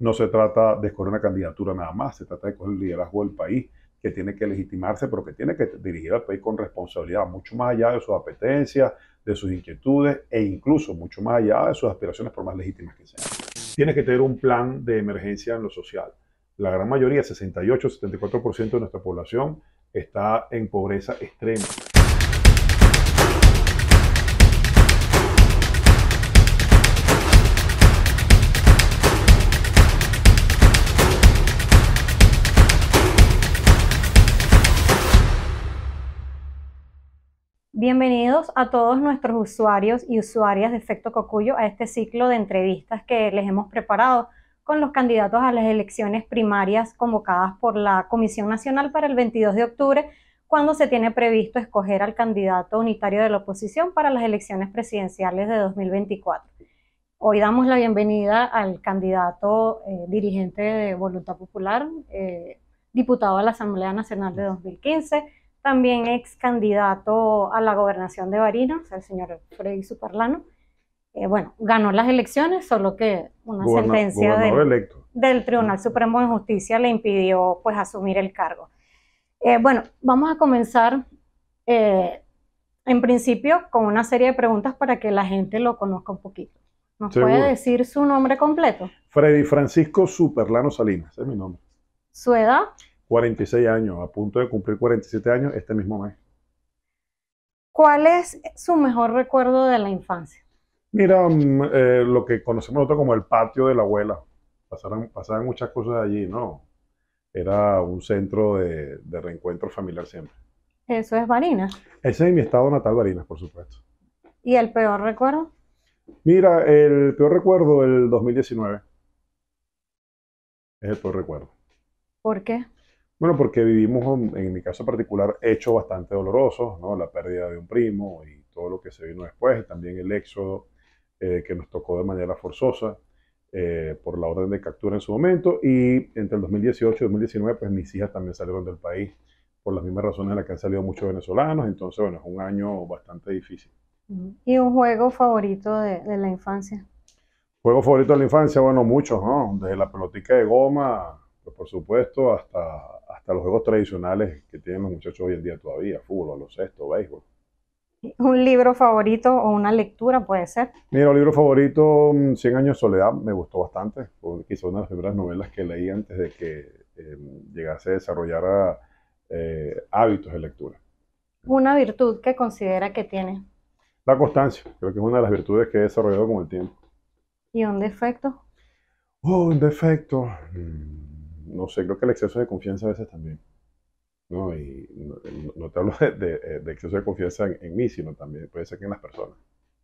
no se trata de escoger una candidatura nada más, se trata de escoger el liderazgo del país, que tiene que legitimarse, pero que tiene que dirigir al país con responsabilidad, mucho más allá de sus apetencias, de sus inquietudes e incluso mucho más allá de sus aspiraciones, por más legítimas que sean. Tiene que tener un plan de emergencia en lo social. La gran mayoría, 68, 74% de nuestra población, está en pobreza extrema. Bienvenidos a todos nuestros usuarios y usuarias de Efecto Cocuyo a este ciclo de entrevistas que les hemos preparado con los candidatos a las elecciones primarias convocadas por la Comisión Nacional para el 22 de octubre, cuando se tiene previsto escoger al candidato unitario de la oposición para las elecciones presidenciales de 2024. Hoy damos la bienvenida al candidato eh, dirigente de Voluntad Popular, eh, diputado a la Asamblea Nacional de 2015 también ex candidato a la gobernación de Barinas, el señor Freddy Superlano. Eh, bueno, ganó las elecciones, solo que una sentencia del, Tribunal Supremo de Justicia le impidió pues asumir el cargo. Eh, bueno, vamos a comenzar eh, en principio con una serie de preguntas para que la gente lo conozca un poquito. ¿Nos puede decir su nombre completo? Freddy Francisco Superlano Salinas, es mi nombre. ¿Su edad? 46 años, a punto de cumplir 47 años este mismo mes. ¿Cuál es su mejor recuerdo de la infancia? Mira, mm, eh, lo que conocemos nosotros como el patio de la abuela. Pasaron, pasaban muchas cosas allí, ¿no? Era un centro de, reencuentro familiar siempre. Eso es Barinas. Ese es mi estado natal, Barinas, por supuesto. ¿Y el peor recuerdo? Mira, el peor recuerdo, del 2019. Es el peor recuerdo. ¿Por qué? Bueno, porque vivimos, en mi caso particular, hechos bastante dolorosos, ¿no? La pérdida de un primo y todo lo que se vino después, también el éxodo eh, que nos tocó de manera forzosa eh, por la orden de captura en su momento. Y entre el 2018 y 2019, pues mis hijas también salieron del país por las mismas razones en las que han salido muchos venezolanos. Entonces, bueno, es un año bastante difícil. ¿Y un juego favorito de, la infancia? Juego favorito de la infancia, bueno, muchos, ¿no? Desde la pelotica de goma, pues, por supuesto, hasta hasta los juegos tradicionales que tienen los muchachos hoy en día todavía, fútbol, baloncesto, béisbol. ¿Un libro favorito o una lectura puede ser? Mira, un libro favorito, mm, Cien años de soledad, me gustó bastante, quizá una de las primeras novelas que leí antes de que em, llegase a desarrollar eh, hábitos de lectura. ¿Una virtud que considera que tiene? La constancia, creo que es una de las virtudes que he desarrollado con el tiempo. ¿Y un defecto? Oh, un defecto. Mm, no sé, creo que el exceso de confianza a veces también. ¿no? Y no, te hablo eh, de, exceso de confianza en, mí, sino también puede ser que en las personas.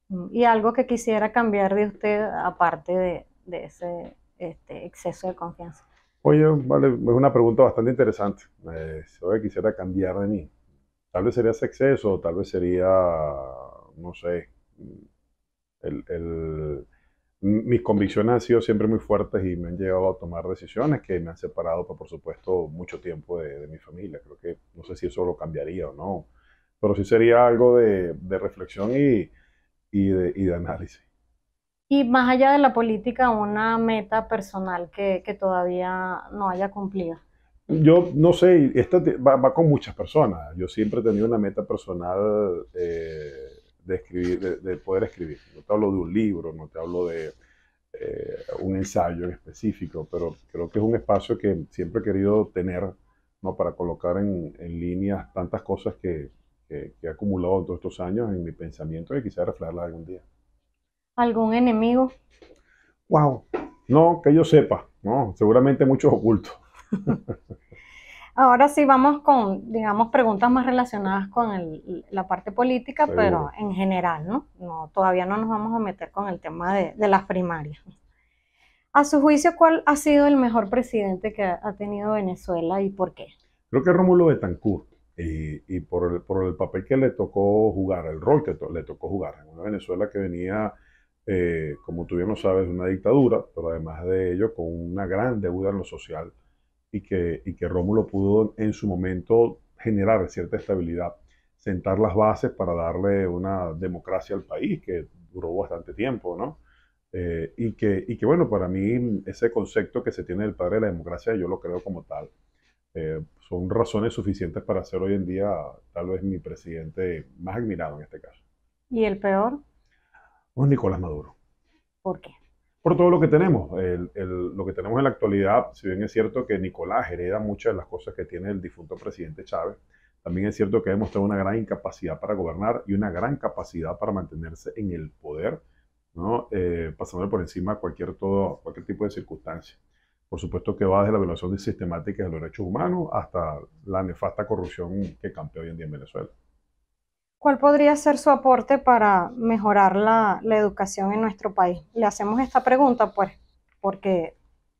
Mm, y algo que quisiera cambiar de usted, aparte de, ese este, exceso de confianza. Oye, vale, es una pregunta bastante interesante. Eh, quisiera cambiar de mí. Tal vez sería ese exceso, tal vez sería, no sé, el mis convicciones han sido siempre muy fuertes y me han llevado a tomar decisiones que me han separado, pues, por supuesto, mucho tiempo de, mi familia. Creo que no sé si eso lo cambiaría o no, pero sí sería algo de, reflexión y, de, de, análisis. Y más allá de la política, una meta personal que, todavía no haya cumplido. Yo no sé, esta va, con muchas personas. Yo siempre he tenido una meta personal. Eh, de, escribir, de, poder escribir. No te hablo de un libro, no te hablo de eh, un ensayo en específico, pero creo que es un espacio que siempre he querido tener ¿no? para colocar en, en líneas tantas cosas que, que, he acumulado en todos estos años en mi pensamiento y quisiera reflejarlas algún día. ¿Algún enemigo? ¡Wow! No, que yo sepa, no, seguramente muchos ocultos. Ahora sí vamos con, digamos, preguntas más relacionadas con la parte política, pero en general, ¿no? ¿no? Todavía no nos vamos a meter con el tema de, las primarias. A su juicio, ¿cuál ha sido el mejor presidente que ha tenido Venezuela y por qué? Creo que Rómulo Betancourt, eh, y, por, el, papel que le tocó jugar, el rol que le tocó jugar, en una Venezuela que venía eh, como tú bien lo sabes, una dictadura, pero además de ello con una gran deuda en lo social y que, que Rómulo pudo en su momento generar cierta estabilidad, sentar las bases para darle una democracia al país, que duró bastante tiempo, ¿no? Eh, y, que, y que, bueno, para mí ese concepto que se tiene del padre de la democracia, yo lo creo como tal. Eh, son razones suficientes para ser hoy en día tal vez mi presidente más admirado en este caso. ¿Y el peor? Un Nicolás Maduro. ¿Por qué? por todo lo que tenemos. lo que tenemos en la actualidad, si bien es cierto que Nicolás hereda muchas de las cosas que tiene el difunto presidente Chávez, también es cierto que ha demostrado una gran incapacidad para gobernar y una gran capacidad para mantenerse en el poder, ¿no? Eh, por encima cualquier, todo, cualquier tipo de circunstancia. Por supuesto que va desde la violación sistemática de los derechos humanos hasta la nefasta corrupción que campea hoy en día en Venezuela. ¿Cuál podría ser su aporte para mejorar la, educación en nuestro país? Le hacemos esta pregunta pues, porque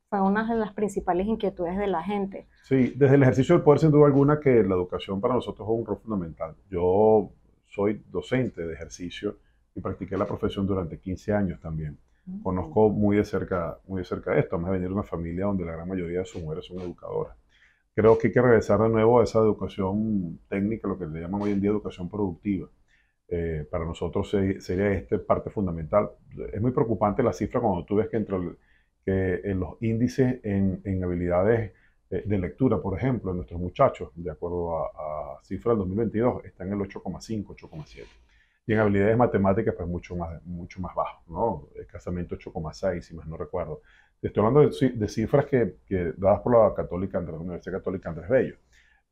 fue una de las principales inquietudes de la gente. Sí, desde el ejercicio del poder, sin duda alguna, que la educación para nosotros es un rol fundamental. Yo soy docente de ejercicio y practiqué la profesión durante 15 años también. Conozco muy de cerca, muy de cerca esto, Me a venir de una familia donde la gran mayoría de sus mujeres son educadoras creo que hay que regresar de nuevo a esa educación técnica, lo que le llaman hoy en día educación productiva. Eh, para nosotros sería este parte fundamental. Es muy preocupante la cifra cuando tú ves que entre que en eh, los índices en, habilidades eh, de lectura, por ejemplo, en nuestros muchachos, de acuerdo a, a cifra del 2022, están en el 8,5, 8,7. Y en habilidades matemáticas, pues mucho más, mucho más bajo, ¿no? Escasamente 8,6, si más no recuerdo estoy hablando de, cifras que, dadas por la Católica, la Universidad Católica Andrés Bello.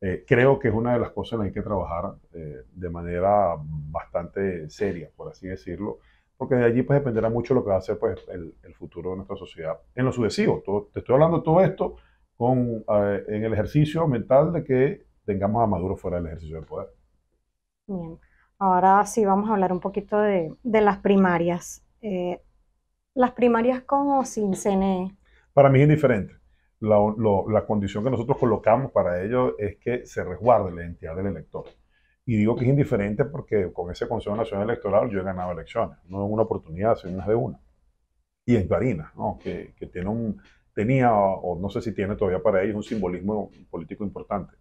Eh, creo que es una de las cosas en las que hay que trabajar eh, de manera bastante seria, por así decirlo, porque de allí pues dependerá mucho lo que va a ser pues, el, futuro de nuestra sociedad. En lo sucesivo, te estoy hablando de todo esto con, eh, en el ejercicio mental de que tengamos a Maduro fuera del ejercicio del poder. Bien, ahora sí vamos a hablar un poquito de, las primarias las primarias con o sin CNE? Para mí es indiferente. La, la condición que nosotros colocamos para ello es que se resguarde la identidad del elector. Y digo que es indiferente porque con ese Consejo Nacional Electoral yo he ganado elecciones, no en una oportunidad, sino una de una. Y en varina, que, tiene un, tenía, o no sé si tiene todavía para ellos, un simbolismo político importante.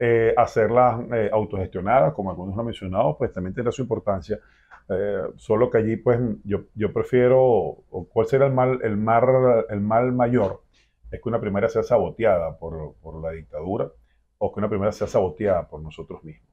Eh, hacerlas eh, autogestionadas, como algunos lo han mencionado, pues también tendrá su importancia. Eh, solo que allí, pues, yo, prefiero, cuál será el mal, el, el mal mayor, es que una primera sea saboteada por, la dictadura o que una primera sea saboteada por nosotros mismos.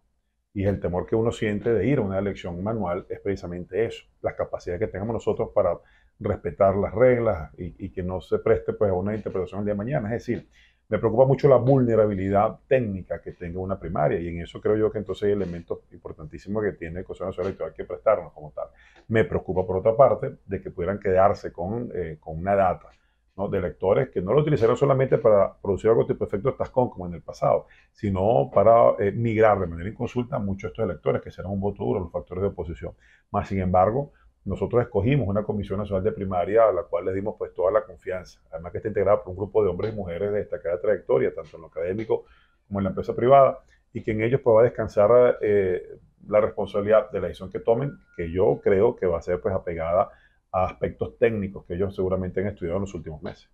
Y el temor que uno siente de ir a una elección manual es precisamente eso, las capacidades que tengamos nosotros para respetar las reglas y, que no se preste pues, a una interpretación el día de mañana. Es decir, me preocupa mucho la vulnerabilidad técnica que tenga una primaria y en eso creo yo que entonces hay elementos importantísimos que tiene el Consejo Nacional Electoral que prestarnos como tal. Me preocupa por otra parte de que pudieran quedarse con, eh, con una data ¿no? de electores que no lo utilizaron solamente para producir algo tipo efecto tascón como en el pasado, sino para eh, migrar de manera inconsulta a muchos de estos electores que serán un voto duro los factores de oposición. Más sin embargo, nosotros escogimos una Comisión Nacional de Primaria a la cual les dimos pues toda la confianza. Además que está integrada por un grupo de hombres y mujeres de destacada trayectoria, tanto en lo académico como en la empresa privada, y que en ellos pues, va a descansar eh, la responsabilidad de la decisión que tomen, que yo creo que va a ser pues apegada a aspectos técnicos que ellos seguramente han estudiado en los últimos meses.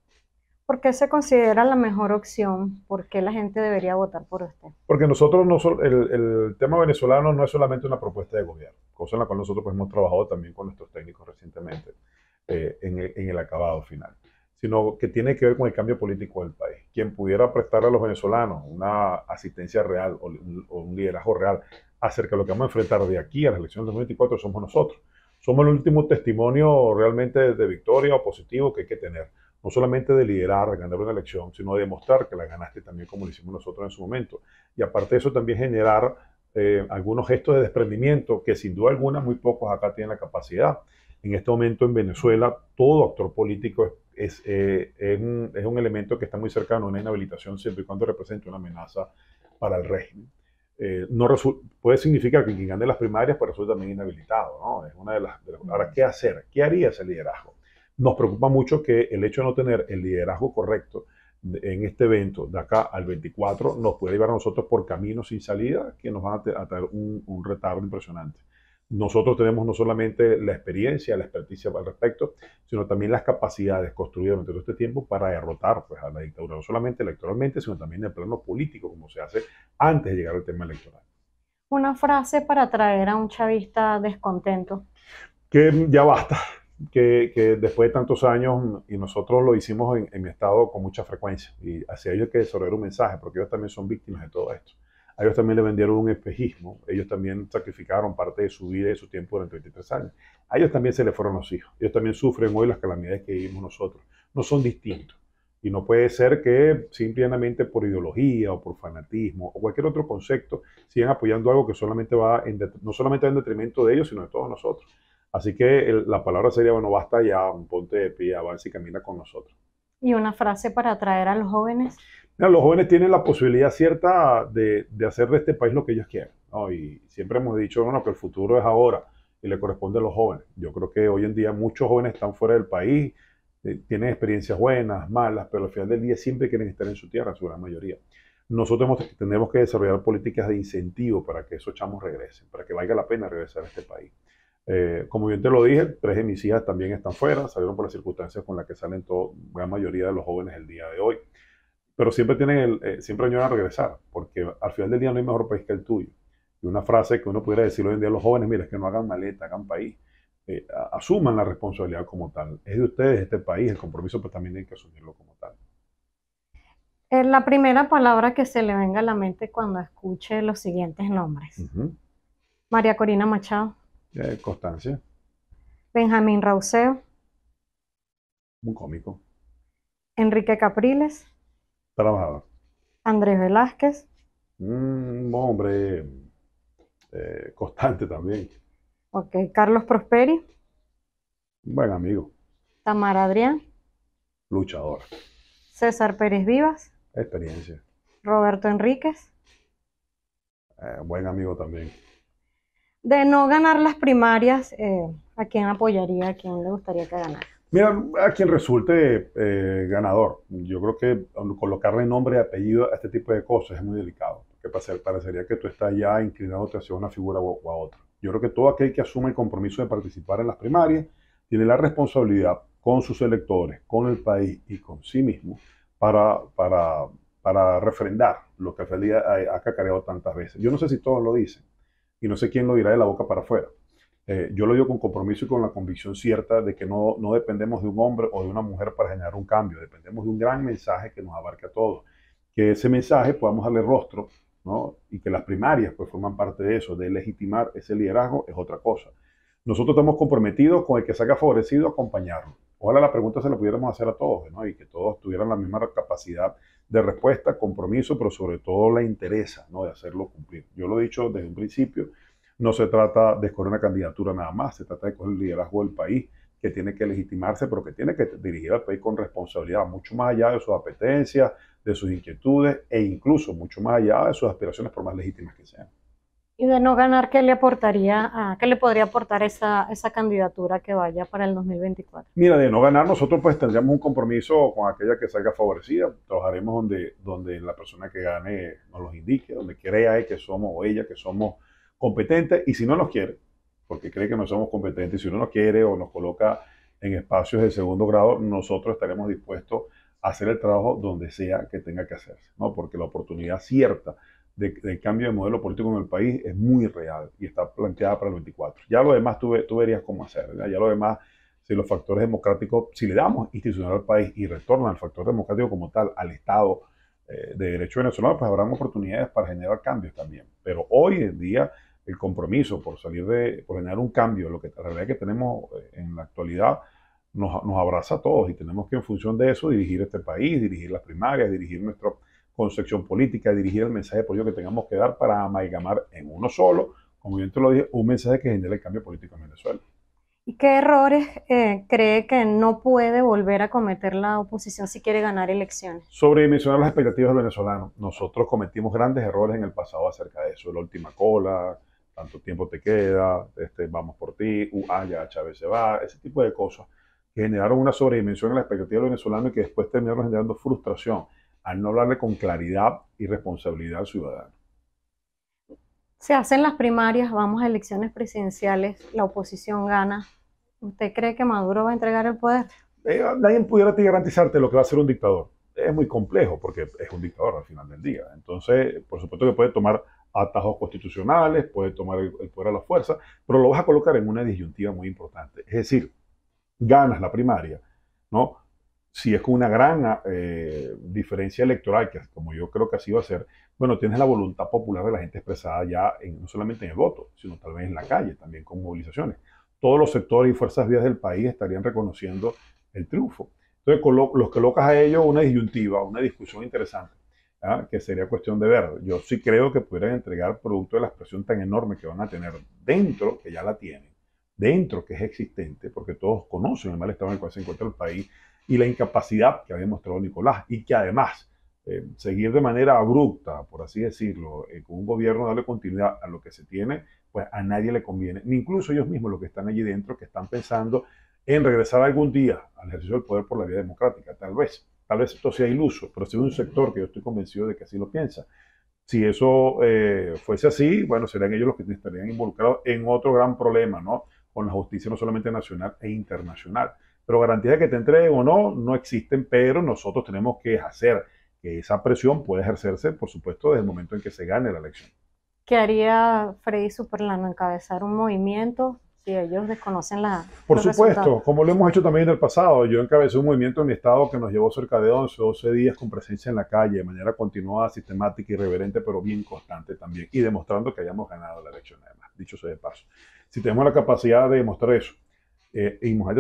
¿Por qué se considera la mejor opción? ¿Por qué la gente debería votar por usted? Porque nosotros, no el, tema venezolano no es solamente una propuesta de gobierno, cosa en la cual nosotros pues hemos trabajado también con nuestros técnicos recientemente eh, en, el, acabado final, sino que tiene que ver con el cambio político del país. Quien pudiera prestar a los venezolanos una asistencia real o un, liderazgo real acerca de lo que vamos a enfrentar de aquí a las elecciones del 2024 somos nosotros. Somos el último testimonio realmente de victoria o positivo que hay que tener no solamente de liderar, de ganar una elección, sino de demostrar que la ganaste también como lo hicimos nosotros en su momento. Y aparte de eso también generar eh, algunos gestos de desprendimiento que sin duda alguna muy pocos acá tienen la capacidad. En este momento en Venezuela todo actor político es es, eh, un, elemento que está muy cercano a una inhabilitación siempre y cuando represente una amenaza para el régimen. Eh, no puede significar que quien gane las primarias, resulte pues resulta también inhabilitado. ¿no? Es una de las, Ahora, mm. ¿qué hacer? ¿Qué haría ese liderazgo? Nos preocupa mucho que el hecho de no tener el liderazgo correcto en este evento de acá al 24 nos puede llevar a nosotros por caminos sin salida que nos van a, traer un, retardo impresionante. Nosotros tenemos no solamente la experiencia, la experticia al respecto, sino también las capacidades construidas durante todo este tiempo para derrotar pues, a la dictadura, no solamente electoralmente, sino también en el plano político, como se hace antes de llegar al tema electoral. Una frase para traer a un chavista descontento. Que ya basta que, después de tantos años, y nosotros lo hicimos en, mi estado con mucha frecuencia, y hacia ellos hay que desarrollar un mensaje, porque ellos también son víctimas de todo esto. A ellos también le vendieron un espejismo, ellos también sacrificaron parte de su vida y de su tiempo durante 23 años. A ellos también se les fueron los hijos, ellos también sufren hoy las calamidades que vivimos nosotros, no son distintos. Y no puede ser que simplemente por ideología o por fanatismo o cualquier otro concepto sigan apoyando algo que solamente va no solamente va en detrimento de ellos, sino de todos nosotros. Así que la palabra sería, bueno, basta ya, ponte de pie, avance y camina con nosotros. ¿Y una frase para atraer a los jóvenes? los jóvenes tienen la posibilidad cierta de, hacer de este país lo que ellos quieran. Y siempre hemos dicho, bueno, que el futuro es ahora y le corresponde a los jóvenes. Yo creo que hoy en día muchos jóvenes están fuera del país, eh, tienen experiencias buenas, malas, pero al final del día siempre quieren estar en su tierra, su gran mayoría. Nosotros tenemos que desarrollar políticas de incentivo para que esos chamos regresen, para que valga la pena regresar a este país. Eh, como bien te lo dije, tres de mis hijas también están fuera, salieron por las circunstancias con las que salen la gran mayoría de los jóvenes el día de hoy. Pero siempre, tienen el, eh, siempre añoran regresar, porque al final del día no hay mejor país que el tuyo. Y una frase que uno pudiera decir hoy en día a los jóvenes, mira, es que no hagan maleta, hagan país. Eh, asuman la responsabilidad como tal. Es de ustedes, este país, el compromiso, pues también hay que asumirlo como tal. La primera palabra que se le venga a la mente cuando escuche los siguientes nombres. María Corina Machado. Eh, constancia. Benjamín Rauseo. Un cómico. Enrique Capriles. Trabajador. Andrés Velázquez. Mm, un hombre eh, constante también. Ok, Carlos Prosperi. Un buen amigo. Tamara Adrián. Luchador. César Pérez Vivas. Experiencia. Roberto Enríquez. Eh, buen amigo también de no ganar las primarias, eh, ¿a quién apoyaría, a quién le gustaría que ganara? Mira, a quien resulte eh, ganador. Yo creo que colocarle nombre y apellido a este tipo de cosas es muy delicado, porque parecería que tú estás ya inclinado hacia una figura o, a otra. Yo creo que todo aquel que asume el compromiso de participar en las primarias tiene la responsabilidad con sus electores, con el país y con sí mismo para, refrendar lo que Feli ha, ha cacareado tantas veces. Yo no sé si todos lo dicen, y no sé quién lo dirá de la boca para afuera. Eh, yo lo digo con compromiso y con la convicción cierta de que no, no dependemos de un hombre o de una mujer para generar un cambio, dependemos de un gran mensaje que nos abarque a todos. Que ese mensaje podamos darle rostro, Y que las primarias pues forman parte de eso, de legitimar ese liderazgo es otra cosa. Nosotros estamos comprometidos con el que salga favorecido a acompañarlo. Ojalá la pregunta se la pudiéramos hacer a todos, Y que todos tuvieran la misma capacidad de respuesta, compromiso, pero sobre todo la interesa ¿no? de hacerlo cumplir. Yo lo he dicho desde un principio, no se trata de escoger una candidatura nada más, se trata de escoger el liderazgo del país, que tiene que legitimarse, pero que tiene que dirigir al país con responsabilidad, mucho más allá de sus apetencias, de sus inquietudes e incluso mucho más allá de sus aspiraciones, por más legítimas que sean. Y de no ganar, ¿qué le aportaría, qué le podría aportar esa, candidatura que vaya para el 2024? Mira, de no ganar, nosotros pues tendríamos un compromiso con aquella que salga favorecida. Trabajaremos donde, donde la persona que gane nos los indique, donde crea que somos o ella que somos competentes. Y si no nos quiere, porque cree que no somos competentes, si uno nos quiere o nos coloca en espacios de segundo grado, nosotros estaremos dispuestos a hacer el trabajo donde sea que tenga que hacerse, ¿no? Porque la oportunidad cierta de, del cambio de modelo político en el país es muy real y está planteada para el 24. Ya lo demás tú, verías cómo hacer, ya lo demás, si los factores democráticos, si le damos institucional al país y retorna al factor democrático como tal, al Estado eh, de Derecho venezolano, pues habrá oportunidades para generar cambios también. Pero hoy en día el compromiso por salir de, por generar un cambio, lo que la realidad que tenemos eh, en la actualidad, nos, nos abraza a todos y tenemos que en función de eso dirigir este país, dirigir las primarias, dirigir nuestro concepción política, dirigir el mensaje político que tengamos que dar para amalgamar en uno solo, como yo te lo dije, un mensaje que genere el cambio político en Venezuela. ¿Y qué errores eh, cree que no puede volver a cometer la oposición si quiere ganar elecciones? Sobredimensionar las expectativas del venezolano. Nosotros cometimos grandes errores en el pasado acerca de eso. La última cola, tanto tiempo te queda, este, vamos por ti, uh, ah, ya Chávez se va, ese tipo de cosas que generaron una sobredimensión en la expectativa del venezolano y que después terminaron generando frustración al no hablarle con claridad y responsabilidad al ciudadano. Se hacen las primarias, vamos a elecciones presidenciales, la oposición gana. ¿Usted cree que Maduro va a entregar el poder? Eh, nadie pudiera garantizarte lo que va a ser un dictador. Es muy complejo porque es un dictador al final del día. Entonces, por supuesto que puede tomar atajos constitucionales, puede tomar el, el poder a la fuerza, pero lo vas a colocar en una disyuntiva muy importante. Es decir, ganas la primaria, ¿no? si es con una gran ah, eh, diferencia electoral, que como yo creo que así va a ser, bueno, tienes la voluntad popular de la gente expresada ya no solamente en el voto, sino tal vez en la calle, también con movilizaciones. Todos los sectores y fuerzas vías del país estarían reconociendo el triunfo. Entonces los colocas a ellos una disyuntiva, una discusión interesante, que sería cuestión de ver. Yo sí creo que pudieran entregar producto de la expresión tan enorme que van a tener dentro, que ya la tienen, dentro que es existente, porque todos conocen el mal estado en el cual se encuentra el país, y la incapacidad que había mostrado Nicolás y que además eh, seguir de manera abrupta, por así decirlo, eh, con un gobierno darle continuidad a lo que se tiene, pues a nadie le conviene, ni incluso ellos mismos los que están allí dentro, que están pensando en regresar algún día al ejercicio del poder por la vía democrática, tal vez. Tal vez esto sea iluso, pero es un sector que yo estoy convencido de que así lo piensa. Si eso eh, fuese así, bueno, serían ellos los que estarían involucrados en otro gran problema, ¿no? Con la justicia no solamente nacional e internacional. Pero garantía de que te entreguen o no, no existen, pero nosotros tenemos que hacer que esa presión pueda ejercerse, por supuesto, desde el momento en que se gane la elección. ¿Qué haría Freddy Superlano? ¿Encabezar un movimiento si ellos desconocen la... Por supuesto, como lo hemos hecho también en el pasado. Yo encabezé un movimiento en mi estado que nos llevó cerca de 11 o 12 días con presencia en la calle, de manera continuada, sistemática, irreverente, pero bien constante también, y demostrando que hayamos ganado la elección, además, dicho sea de paso. Si tenemos la capacidad de demostrar eso, eh,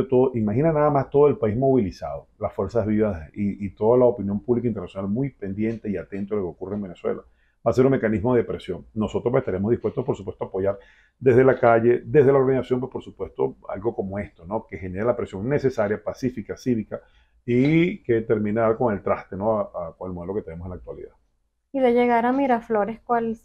todo, imagina nada más todo el país movilizado, las fuerzas vivas y, toda la opinión pública internacional muy pendiente y atento a lo que ocurre en Venezuela. Va a ser un mecanismo de presión. Nosotros pues, estaremos dispuestos, por supuesto, a apoyar desde la calle, desde la organización, pues, por supuesto, algo como esto, ¿no? que genere la presión necesaria, pacífica, cívica y que terminar con el traste, A, con el modelo que tenemos en la actualidad. Y de llegar a Miraflores, ¿cuál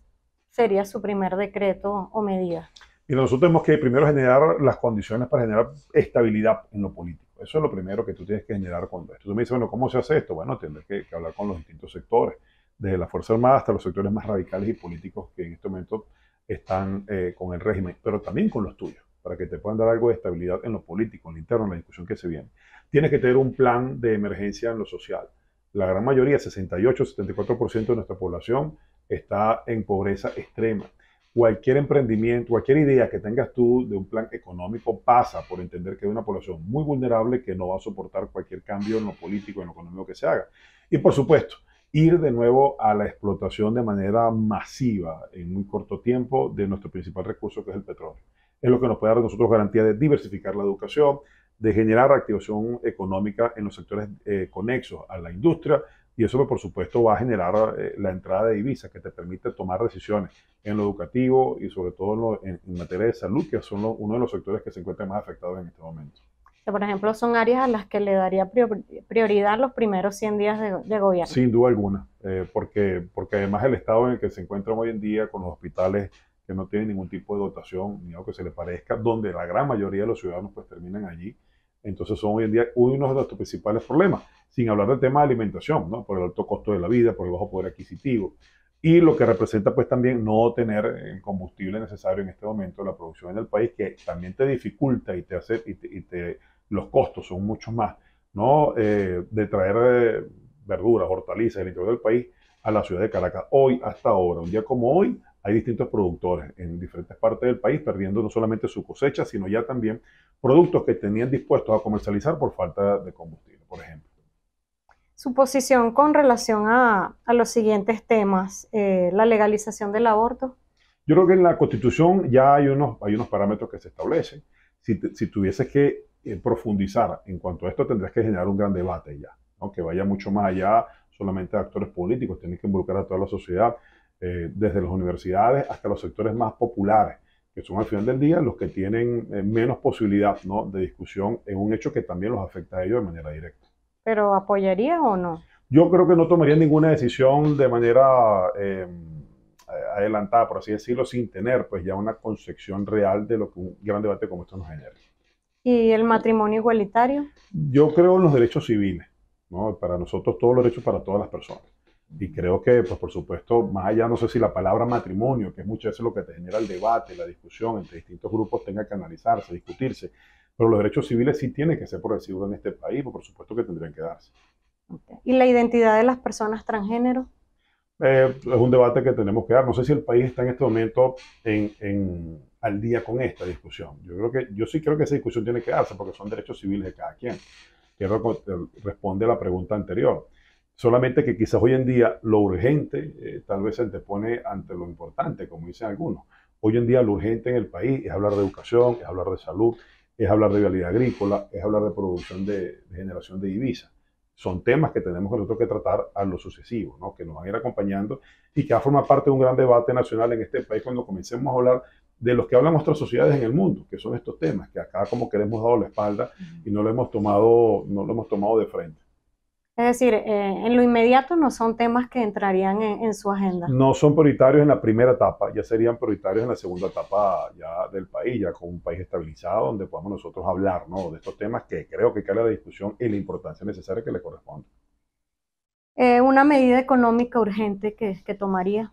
sería su primer decreto o medida? Y nosotros tenemos que primero generar las condiciones para generar estabilidad en lo político. Eso es lo primero que tú tienes que generar con esto. Tú me dices, bueno, ¿cómo se hace esto? Bueno, tendrás que, hablar con los distintos sectores, desde la Fuerza Armada hasta los sectores más radicales y políticos que en este momento están eh, con el régimen, pero también con los tuyos, para que te puedan dar algo de estabilidad en lo político, en lo interno, en la discusión que se viene. Tienes que tener un plan de emergencia en lo social. La gran mayoría, 68, 74% de nuestra población, está en pobreza extrema cualquier emprendimiento, cualquier idea que tengas tú de un plan económico pasa por entender que hay una población muy vulnerable que no va a soportar cualquier cambio en lo político, en lo económico que se haga. Y por supuesto, ir de nuevo a la explotación de manera masiva en muy corto tiempo de nuestro principal recurso que es el petróleo. Es lo que nos puede dar a nosotros garantía de diversificar la educación, de generar activación económica en los sectores eh, conexos a la industria, y eso pues, por supuesto va a generar eh, la entrada de divisas que te permite tomar decisiones en lo educativo y sobre todo en, materia de salud, que son uno de los sectores que se encuentran más afectados en este momento. por ejemplo, son áreas a las que le daría prioridad los primeros 100 días de, gobierno. Sin duda alguna, eh, porque, porque además el estado en el que se encuentran hoy en día con los hospitales que no tienen ningún tipo de dotación, ni algo que se le parezca, donde la gran mayoría de los ciudadanos pues terminan allí, entonces son hoy en día uno de nuestros principales problemas, sin hablar del tema de alimentación, ¿no? por el alto costo de la vida, por el bajo poder adquisitivo y lo que representa pues también no tener el combustible necesario en este momento de la producción en el país, que también te dificulta y te hace, y te, los costos son muchos más, ¿no? Eh, de traer eh, verduras, hortalizas del interior del país a la ciudad de Caracas, hoy hasta ahora, un día como hoy, hay distintos productores en diferentes partes del país perdiendo no solamente su cosecha, sino ya también productos que tenían dispuestos a comercializar por falta de combustible, por ejemplo. Su posición con relación a, los siguientes temas, eh, la legalización del aborto. Yo creo que en la Constitución ya hay unos, hay unos parámetros que se establecen. Si, tuvieses que eh, profundizar en cuanto a esto, tendrías que generar un gran debate ya, aunque que vaya mucho más allá solamente de actores políticos, tienes que involucrar a toda la sociedad. Eh, desde las universidades hasta los sectores más populares, que son al final del día los que tienen eh, menos posibilidad de discusión en un hecho que también los afecta a ellos de manera directa. ¿Pero apoyaría o no? Yo creo que no tomaría ninguna decisión de manera eh, adelantada, por así decirlo, sin tener pues ya una concepción real de lo que un gran debate como esto nos genera. ¿Y el matrimonio igualitario? Yo creo en los derechos civiles. ¿no? Para nosotros todos los derechos para todas las personas. Y creo que, pues por supuesto, más allá, no sé si la palabra matrimonio, que es muchas veces lo que te genera el debate, la discusión entre distintos grupos, tenga que analizarse, discutirse. Pero los derechos civiles sí tienen que ser progresivos en este país, pues por supuesto que tendrían que darse. ¿Y la identidad de las personas transgénero? Eh, es un debate que tenemos que dar. No sé si el país está en este momento en, al día con esta discusión. Yo, creo que, yo sí creo que esa discusión tiene que darse porque son derechos civiles de cada quien, que responde a la pregunta anterior. Solamente que quizás hoy en día lo urgente eh, tal vez se antepone ante lo importante, como dicen algunos. Hoy en día lo urgente en el país es hablar de educación, es hablar de salud, es hablar de realidad agrícola, es hablar de producción de, generación de divisas. Son temas que tenemos nosotros que tratar a lo sucesivo, ¿no? que nos van a ir acompañando y que va a formar parte de un gran debate nacional en este país cuando comencemos a hablar de los que hablan nuestras sociedades en el mundo, que son estos temas, que acá como que le hemos dado la espalda y no lo hemos tomado, no lo hemos tomado de frente. Es decir, eh, en lo inmediato no son temas que entrarían en, su agenda. No son prioritarios en la primera etapa, ya serían prioritarios en la segunda etapa ya del país, ya con un país estabilizado donde podamos nosotros hablar ¿no? de estos temas que creo que cae la discusión y la importancia necesaria que le corresponde. Eh, una medida económica urgente que, que tomaría.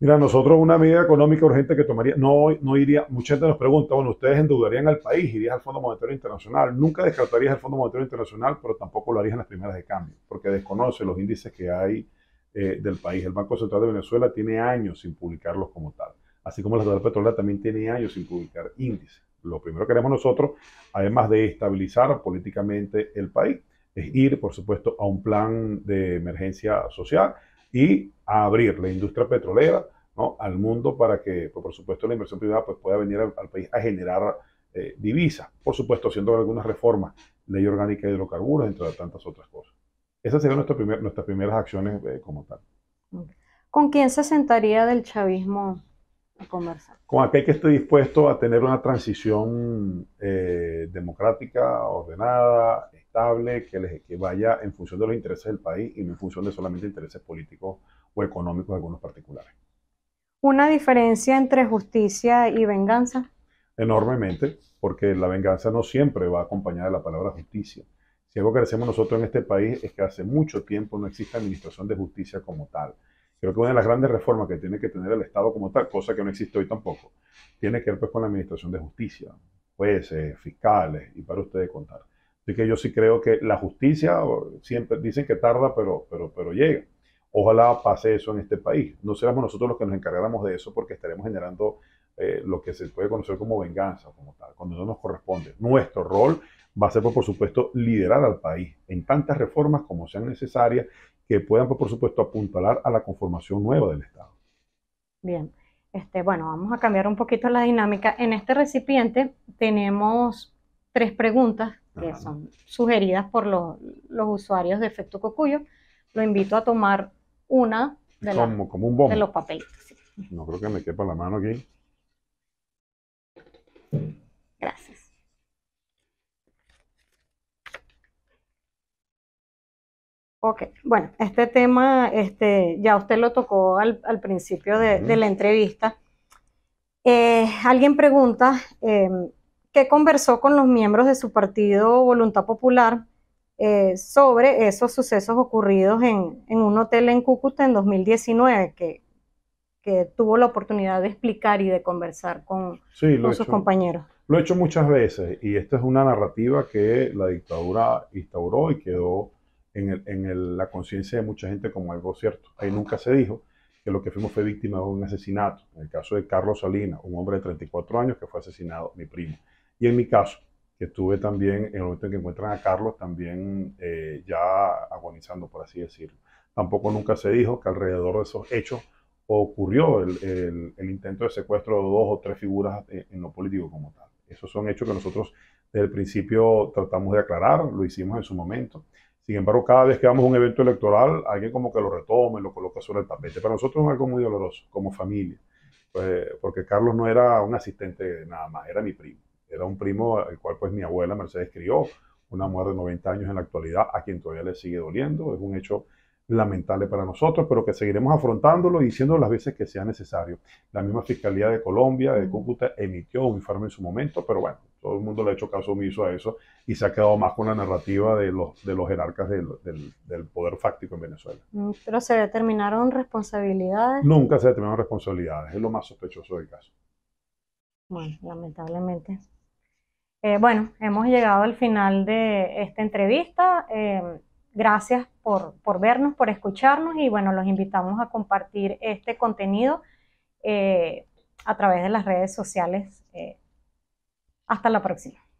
Mira, nosotros una medida económica urgente que tomaría, no, no iría, mucha gente nos pregunta, bueno, ustedes endeudarían al país, irías al Fondo Monetario Internacional, nunca descartarías el Fondo Monetario Internacional, pero tampoco lo harías en las primeras de cambio, porque desconoce los índices que hay eh, del país. El Banco Central de Venezuela tiene años sin publicarlos como tal, así como la Central Petrolera también tiene años sin publicar índices. Lo primero que haremos nosotros, además de estabilizar políticamente el país, es ir, por supuesto, a un plan de emergencia social y a abrir la industria petrolera al mundo para que, pues, por supuesto, la inversión privada pues, pueda venir al, país a generar eh, divisas, por supuesto, haciendo algunas reformas, ley orgánica de hidrocarburos, entre tantas otras cosas. Esas serían nuestras primeras acciones eh, como tal. ¿Con quién se sentaría del chavismo a conversar? Con aquel que esté dispuesto a tener una transición eh, democrática, ordenada, estable, que, les, que vaya en función de los intereses del país y no en función de solamente intereses políticos o económicos de algunos particulares. ¿Una diferencia entre justicia y venganza? Enormemente, porque la venganza no siempre va acompañada de la palabra justicia. Si algo que hacemos nosotros en este país es que hace mucho tiempo no existe administración de justicia como tal. Creo que una de las grandes reformas que tiene que tener el Estado como tal, cosa que no existe hoy tampoco, tiene que ver pues, con la administración de justicia, jueces, fiscales y para ustedes contar. Así que yo sí creo que la justicia siempre dicen que tarda, pero, pero, pero llega. Ojalá pase eso en este país. No seremos nosotros los que nos encargáramos de eso porque estaremos generando eh, lo que se puede conocer como venganza, como tal, cuando no nos corresponde. Nuestro rol va a ser, pues, por supuesto, liderar al país en tantas reformas como sean necesarias que puedan, pues, por supuesto, apuntalar a la conformación nueva del Estado. Bien, este, bueno, vamos a cambiar un poquito la dinámica. En este recipiente tenemos tres preguntas que son sugeridas por los, los usuarios de Efecto Cocuyo. Lo invito a tomar una de, los papelitos. No creo que me quepa la mano aquí. Gracias. Ok, bueno, este tema este, ya usted lo tocó al, principio de, la entrevista. Eh, alguien pregunta eh, qué conversó con los miembros de su partido Voluntad Popular eh, sobre esos sucesos ocurridos en, un hotel en Cúcuta en 2019, que, tuvo la oportunidad de explicar y de conversar con, sus compañeros. Lo he hecho muchas veces y esta es una narrativa que la dictadura instauró y quedó en, la conciencia de mucha gente como algo cierto. Ahí nunca se dijo que lo que fuimos fue víctima de un asesinato. En el caso de Carlos Salinas, un hombre de 34 años que fue asesinado, mi primo. Y en mi caso, estuve también, en el momento en que encuentran a Carlos, también eh, ya agonizando, por así decirlo. Tampoco nunca se dijo que alrededor de esos hechos ocurrió el, intento de secuestro de dos o tres figuras eh, en, lo político como tal. Esos son hechos que nosotros desde el principio tratamos de aclarar, lo hicimos en su momento. Sin embargo, cada vez que vamos a un evento electoral, alguien como que lo retome, lo coloca sobre el tapete. Para nosotros es algo muy doloroso, como familia, pues, porque Carlos no era un asistente nada más, era mi primo era un primo el cual pues mi abuela Mercedes crió, una mujer de 90 años en la actualidad, a quien todavía le sigue doliendo, es un hecho lamentable para nosotros, pero que seguiremos afrontándolo y diciendo las veces que sea necesario. La misma Fiscalía de Colombia, de mm. Cúcuta, emitió un informe en su momento, pero bueno, todo el mundo le ha hecho caso omiso a eso y se ha quedado más con la narrativa de los, de los jerarcas del, del poder fáctico en Venezuela. Mm, pero se determinaron responsabilidades. Nunca se determinaron responsabilidades, es lo más sospechoso del caso. Bueno, lamentablemente eh, bueno, hemos llegado al final de esta entrevista. Eh, gracias por, vernos, por escucharnos y bueno, los invitamos a compartir este contenido eh, a través de las redes sociales. hasta la próxima.